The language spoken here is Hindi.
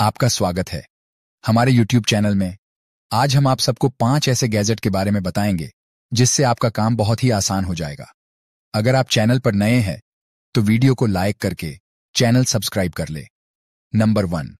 आपका स्वागत है हमारे YouTube चैनल में आज हम आप सबको पांच ऐसे गैजेट के बारे में बताएंगे जिससे आपका काम बहुत ही आसान हो जाएगा अगर आप चैनल पर नए हैं तो वीडियो को लाइक करके चैनल सब्सक्राइब कर ले नंबर वन